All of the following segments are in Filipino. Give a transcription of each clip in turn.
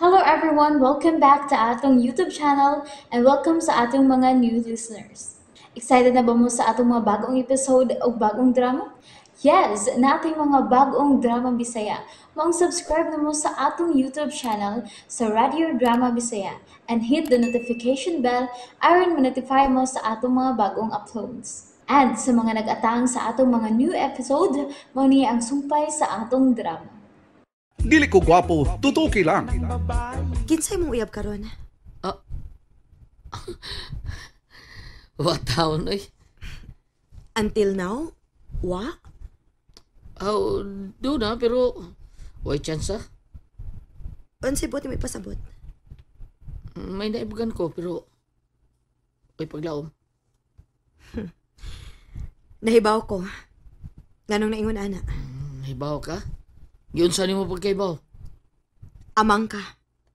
Hello everyone! Welcome back to atong YouTube channel and welcome sa atong mga new listeners. Excited na ba mo sa atong mga bagong episode o bagong drama? Yes! Nating mga bagong drama Bisaya. Mong subscribe na mo sa atong YouTube channel sa Radio Drama Bisaya and hit the notification bell aron ma-notify mo sa atong mga bagong uploads. And sa mga nag-atang sa atong mga new episode, mo ni ang sumpay sa atong drama. Dili ko gwapo, tutuki lang. Kinsay mong uyab karon? Oh. Ah. What taon oy? Until now, wa? Oh, do na pero Why chance ah. Unsay buot mm, may pasabot? May naibugan ko pero oy paglaom. Nahibaw ko. Nganong naingon ana? Mm, nahibaw ka? Yun sa nimo pagkaibaw. Amang ka.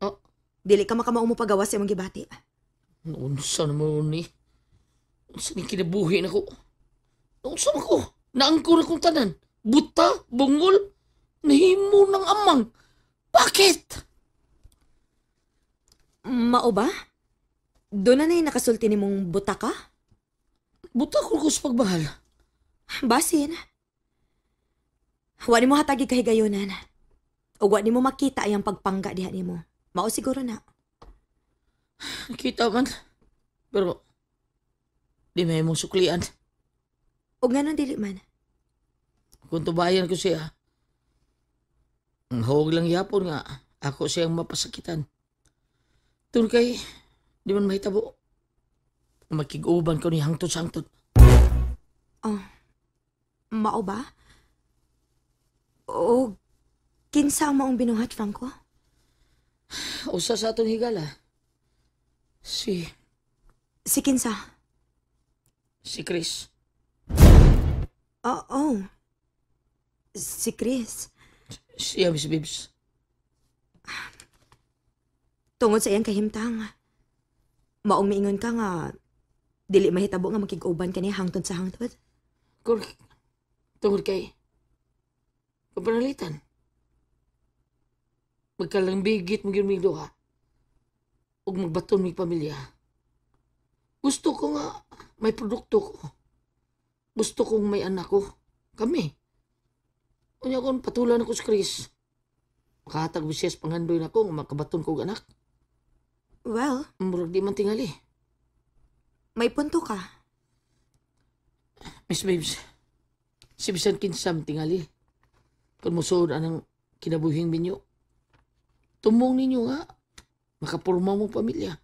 Oh. Dili ka makamao mo pagawas imong gibati. Unsa mo ni? Unsa ni kinabuhi nako? Unsa ko? Naangko na kong tanan. Buta, bungol, nahimo ng amang. Bakit? Mao ba? Doon na na yung nakasulti ni mong buta ka? Buta ko kus pagbahal. Basin, Huwag mo hatagi kahigayunan. O huwag nimo makita ayang pagpangga diha nimo. Mao siguro na. Kita man. Pero, di may mong suklian. O nga dili man. Kung tubayan ko siya, ang hawag lang yapon nga, ako siyang mapasakitan. Tun di man mahitabo. Makiguban ko ni hangtod-sangtod. Oh, mao ba? O, kinsa maong binuhat, Franco? Usa sa atong higala. Si... Si kinsa? Si Chris. Oo. Oh, ah, oh. Si Chris. Siya, Miss Bibbs. Tungod sa iyang kahimtang, maong ka nga, dili mahitabo nga makiguban ka niya hangtod sa hangtod? Kung tungod kay, Papanalitan. bigit mo yung duha. O magbaton mi pamilya. Gusto ko nga may produkto ko. Gusto kong may anak ko. Kami. Unya kon patulan ako si Chris. Makatag bisyes panghandoy na ko nga makabaton kog anak. Well, murag di man tingali. May punto ka. Miss Babes, si bisan kinsa tingali. Kung musuod anang kinabuhing minyo. Tumong ninyo nga, makapurma mo pamilya.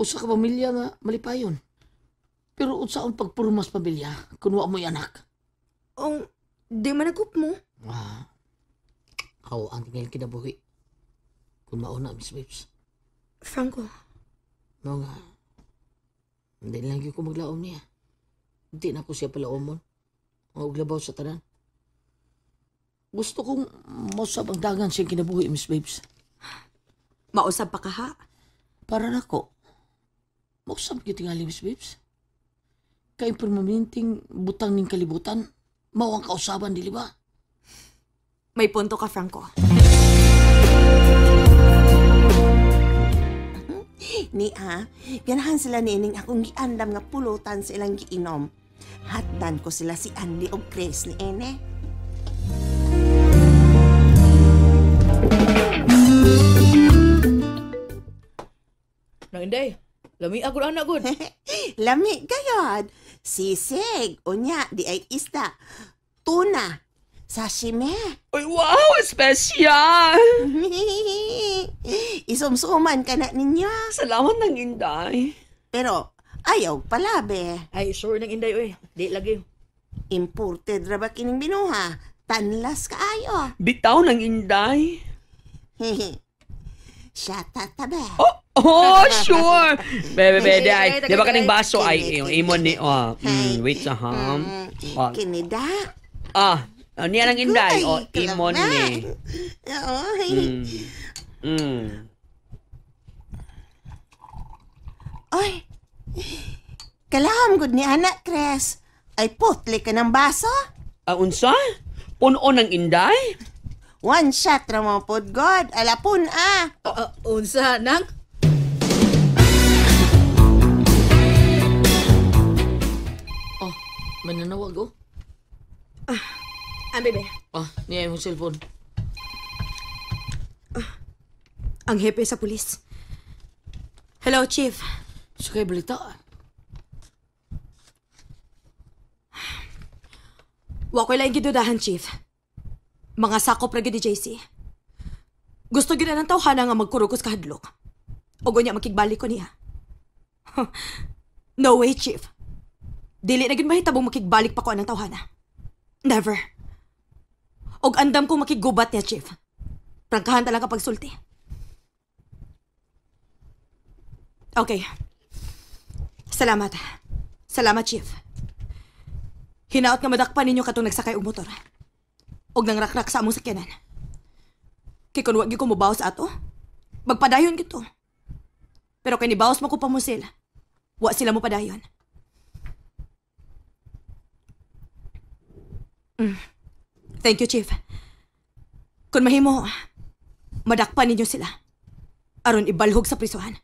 Usa ka pamilya nga malipayon. Pero unsaon pagpurmas pamilya kung mo'y anak? Ang di managup mo. Ah. Ako ang tingin kinabuhi. Kung mauna, Miss Waves. Franco. No nga. Hindi lang ko maglaom niya. Hindi na ko siya palaomon. Ang uglabaw sa tanan. Gusto kong mausap ang dagan siyang kinabuhi, Miss Babes. Mausap pa ka ha? Para na ko. Mausap kita nga, Miss Babes. Kay permanenteng butang ning kalibutan, mawang kausaban, dili ba? May punto ka, Franco. ni ha, ah, ganahan sila niining akong giandam nga pulutan sa ilang giinom. Hatdan ko sila si Andy og Chris ni Ene. Nang inday, lamig ako anak gud. lami gayod. Sisig, unya, di ay isda. Tuna, sashimi. Uy, wow, espesyal! Isumsuman ka na ninyo. Salamat ng inday. Pero, ayaw pala, be. Ay, sure ng inday, uy. Di lagi. Imported ra ba kining binuha? Tanlas ka ayo. Bitaw ng inday. Siya tatabe. Oh! Oh, sure. Bebe, bebe, dai. Di ba kaning baso ay yung imon ni... Oh, mm, wait sa ah, ham. Mm. Oh, Kinida? ah, oh, niya lang inday. Oh, imon ni. Oo, Mm. Mm. Oy. Kalaham gud ni anak, Cres. Ay putli ka ng baso. Ah, unsa? Puno ng inday? One shot ra mo pod god. Alapun ah. unsa nang? nanawag, oh. Ah, ah bebe. Ah, niya mo cellphone. Ah, ang hepe sa pulis. Hello, Chief. Sa kay balita. Wa ko lang gidudahan, Chief. Mga sakop ra gid JC. Gusto gid ang tawhana nga magkurukos kahadlok. O gunya makigbalik ko niya. no way, Chief. Dili na gid mahitabong makigbalik pa ko anang tawhana. Never. Og andam ko makigubat niya, Chief. Prangkahan talaga pag sulti. Okay. Salamat. Salamat, Chief. Hinaot nga madakpan ninyo katong nagsakay og motor. Og nang rakrak sa among sakyanan. Kay kun wag ko mobawas ato, magpadayon kito. Pero kay nibawas mo ko pa mo Wa sila mo padayon. Mm. Thank you, Chief. Kung mahimo, madakpan ninyo sila. Aron ibalhog sa prisuhan.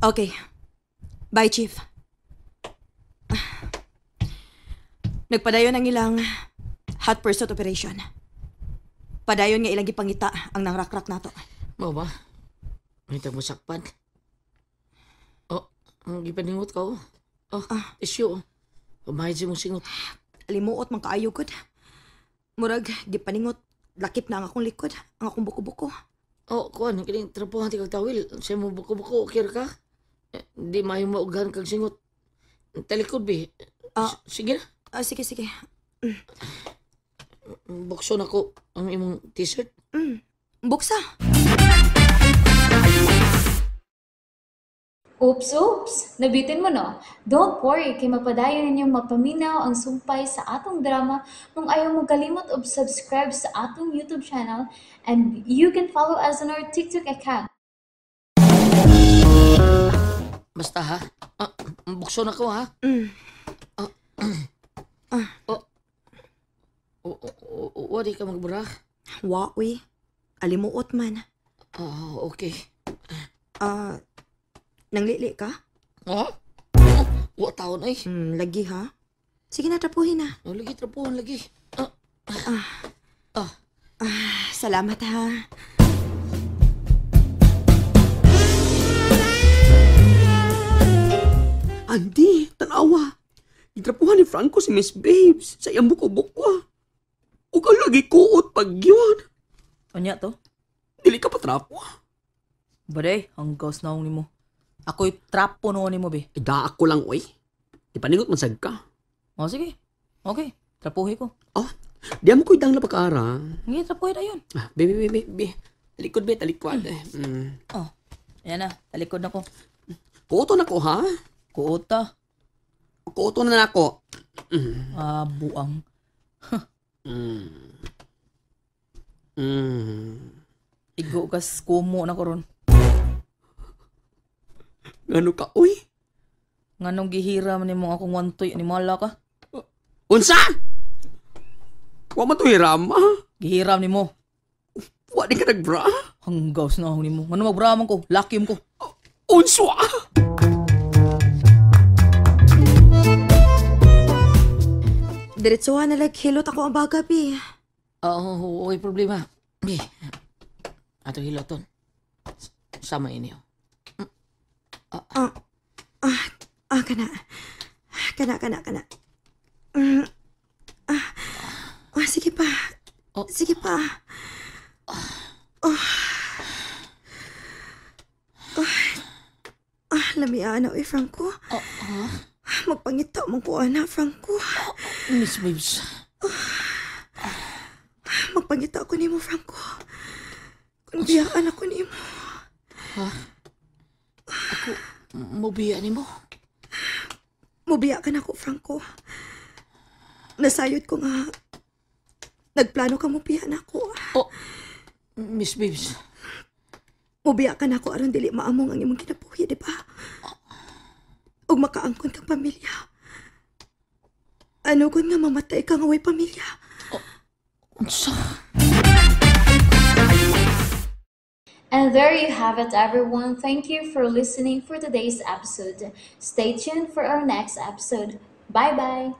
Okay. Bye, Chief. Nagpadayon ang ilang hot pursuit operation. Padayon nga ilang gipangita ang nangrakrak nato. Mo ba? Ito mo sakpan. Oh, ang gipaningot ka oh. Oh, ah. issue, oh. Umay si mong singot. Alimuot man kaayo gud. Murag gipaningot lakip na ang akong likod, ang akong buko-buko. Oh, kuan, kining trapuhan ti kag tawil. Sa mo buko-buko kir ka. Eh, Di mahimaugan kag singot. Talikod bi. Ah. S- sige na. Ah, sige, sige. Mm. Bukso na ko ang imong t-shirt. Mm. Buksa! Oops, oops! Nabitin mo no? Don't worry, kay mapadayon ninyong mapaminaw ang sumpay sa atong drama kung ayaw mo kalimot og subscribe sa atong YouTube channel and you can follow us on our TikTok account. Basta ha? Ah, bukso na ko ha? Mm. Ah, ah. ah. Oh. Oh, oh, oh, oh, ka magbura? Wa, we. Alimuot man. Oh, okay. Ah, uh, Nanglili ka? Ha? Ah, wa taon ay. Hmm, lagi ha? Sige na, trapuhin na. Oh, lagi, trapuhin, lagi. Ah. Ah. Ah. ah salamat ha. Andi, tanawa. Gitrapuhan ni Franco si Miss Babes sa iyang buko-bukwa. Huwag ka lagi kuot pag yun. Anya to? Dili ka patrapo. Baday, ang gawas na ni mo. Ako'y trap puno ni mo, be. Daak ako lang, oy. Di man sag ka. O, sige. Okay, trapuhi ko. Oh, di mo ko idang na pagkaara. Hindi, trapuhi na yun. Ah, be, be, be, be. Talikod, be, talikwad. Mm. Eh, hmm. Oh, ayan na, talikod na ko. Kuoto na ko, ha? Kuota. Kuoto na na ako. Mm. Ah, buang. mm. Mm. Igo kas kumo na ko ron. Ngano ka, uy? Ngano gihiram ni mo akong wantoy ni mala ka? Uh, unsa? Wa man to hiram, ha? Gihiram ni mo. Wa di ka nagbra? Hanggaws na ako ni mo. Ngano magbra man ko? Lakim ko. Uh, unswa! Diretsuhan na hilot ako ang baga, pi. Ah, Oo, oh, oh, oh, okay problema. Pi, ato hiloton. Sama inyo. Ah, uh, ah, uh, uh, kana. Kana, kana, kana. ah, ah, sige pa. Sige pa. Oh. Ah, Ah, lamian na, oy, Franco. Oo. Uh-huh. Magpangita mong ko, ana, Franco. Oh, Miss Waves. Ah, oh. Magpangita ako ni mo, Franco. Kung biyaan ako ni mo. Huh? ko mubiya ni mo. Mubiya ka na ko, Franco. Nasayod ko nga. Nagplano ka mubiya na ko. Oh, Miss Bibbs. Mubiya ka na ko aron dili maamong ang imong kinabuhi, di ba? Og makaangkon kang pamilya. Ano kun nga mamatay ka nga way pamilya? Oh, unsa? So... And there you have it, everyone. Thank you for listening for today's episode. Stay tuned for our next episode. Bye bye.